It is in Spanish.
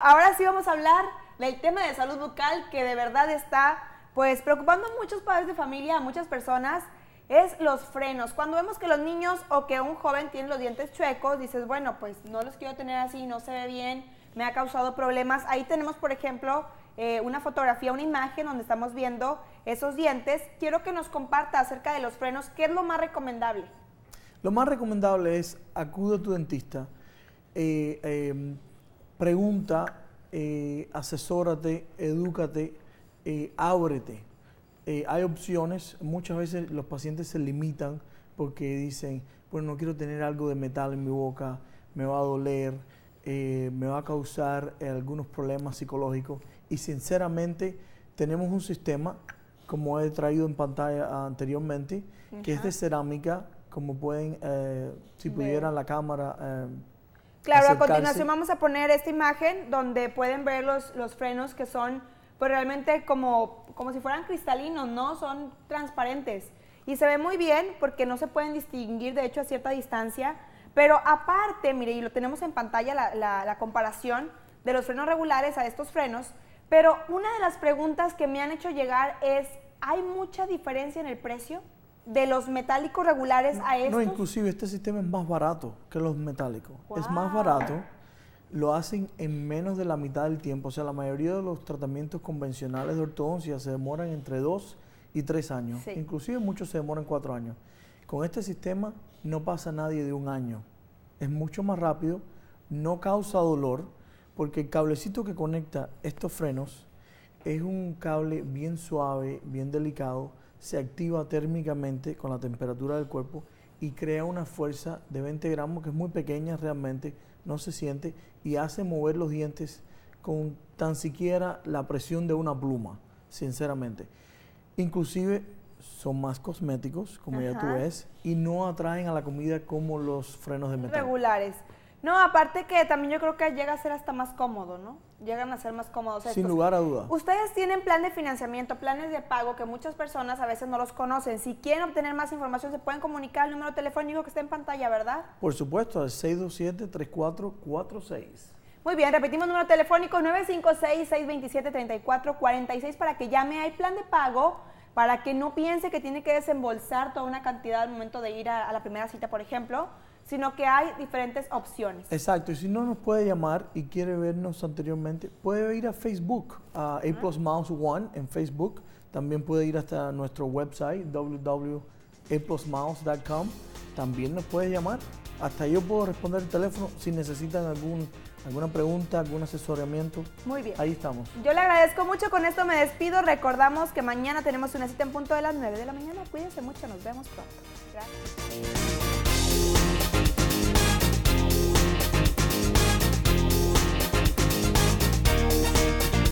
Ahora sí vamos a hablar del tema de salud bucal que de verdad está pues preocupando a muchos padres de familia, a muchas personas, es los frenos. Cuando vemos que los niños o que un joven tiene los dientes chuecos, dices, bueno, pues no los quiero tener así, no se ve bien, me ha causado problemas. Ahí tenemos, por ejemplo, eh, una fotografía, una imagen donde estamos viendo esos dientes. Quiero que nos comparta acerca de los frenos, ¿qué es lo más recomendable? Lo más recomendable es acudo a tu dentista. Eh, em, pregunta, eh, asesórate, edúcate, eh, ábrete. Eh, hay opciones, muchas veces los pacientes se limitan porque dicen, bueno, no quiero tener algo de metal en mi boca, me va a doler, me va a causar algunos problemas psicológicos. Y sinceramente tenemos un sistema, como he traído en pantalla anteriormente, que es de cerámica, como pueden, si pudieran la cámara Claro, a continuación vamos a poner esta imagen donde pueden ver los, frenos que son pues realmente como, como si fueran cristalinos, ¿no? Son transparentes. Y se ve muy bien porque no se pueden distinguir, de hecho, a cierta distancia. Pero aparte, mire, y lo tenemos en pantalla la, la comparación de los frenos regulares a estos frenos. Pero una de las preguntas que me han hecho llegar es, ¿hay mucha diferencia en el precio? de los metálicos regulares a estos? No, inclusive este sistema es más barato que los metálicos. Es más barato, lo hacen en menos de la mitad del tiempo. O sea, la mayoría de los tratamientos convencionales de ortodoncia se demoran entre dos y tres años. Inclusive muchos se demoran cuatro años. Con este sistema no pasa nadie de un año. Es mucho más rápido, no causa dolor, porque el cablecito que conecta estos frenos es un cable bien suave, bien delicado, se activa térmicamente con la temperatura del cuerpo y crea una fuerza de 20 gramos que es muy pequeña realmente, no se siente y hace mover los dientes con tan siquiera la presión de una pluma, sinceramente. Inclusive son más cosméticos, como ya tú ves, y no atraen a la comida como los frenos de metal. Regulares. No, aparte que también yo creo que llega a ser hasta más cómodo, ¿no? Llegan a ser más cómodos. Sin lugar a duda. Ustedes tienen plan de financiamiento, planes de pago que muchas personas a veces no los conocen. Si quieren obtener más información, se pueden comunicar al número telefónico que está en pantalla, ¿verdad? Por supuesto, al 627-3446. Muy bien, repetimos número telefónico 956-627-3446 para que llame. al plan de pago para que no piense que tiene que desembolsar toda una cantidad al momento de ir a, la primera cita, por ejemplo, sino que hay diferentes opciones. Exacto, y si no nos puede llamar y quiere vernos anteriormente, puede ir a Facebook, a A Plus Mouse One en Facebook, también puede ir hasta nuestro website www.aplusmouse.com también nos puedes llamar. Hasta yo puedo responder el teléfono si necesitan algún, alguna pregunta, algún asesoramiento. Muy bien. Ahí estamos. Yo le agradezco mucho. Con esto me despido. Recordamos que mañana tenemos una cita en punto de las 9 de la mañana. Cuídense mucho. Nos vemos pronto. Gracias.